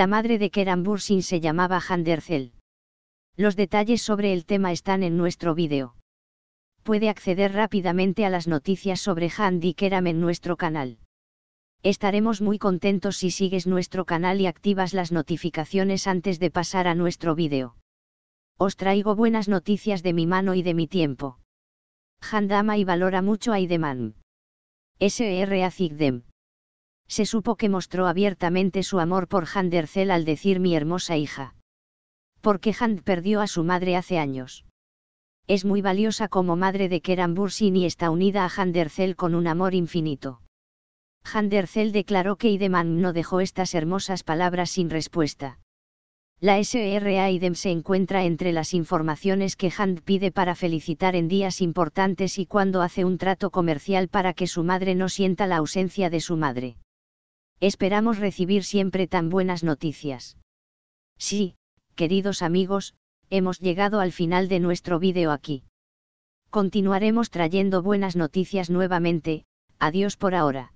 La madre de Keran Bursin se llamaba Handercel. Los detalles sobre el tema están en nuestro vídeo. Puede acceder rápidamente a las noticias sobre Handy Keram en nuestro canal. Estaremos muy contentos si sigues nuestro canal y activas las notificaciones antes de pasar a nuestro vídeo. Os traigo buenas noticias de mi mano y de mi tiempo. Handama y valora mucho a Ideman. SRA Zigdem se supo que mostró abiertamente su amor por Handercel al decir mi hermosa hija. Porque Hand perdió a su madre hace años. Es muy valiosa como madre de Keran Bursin y está unida a Handercel con un amor infinito. Handercel declaró que Ideman no dejó estas hermosas palabras sin respuesta. La SRA IDEM se encuentra entre las informaciones que Hand pide para felicitar en días importantes y cuando hace un trato comercial para que su madre no sienta la ausencia de su madre esperamos recibir siempre tan buenas noticias. Sí, queridos amigos, hemos llegado al final de nuestro vídeo aquí. Continuaremos trayendo buenas noticias nuevamente, adiós por ahora.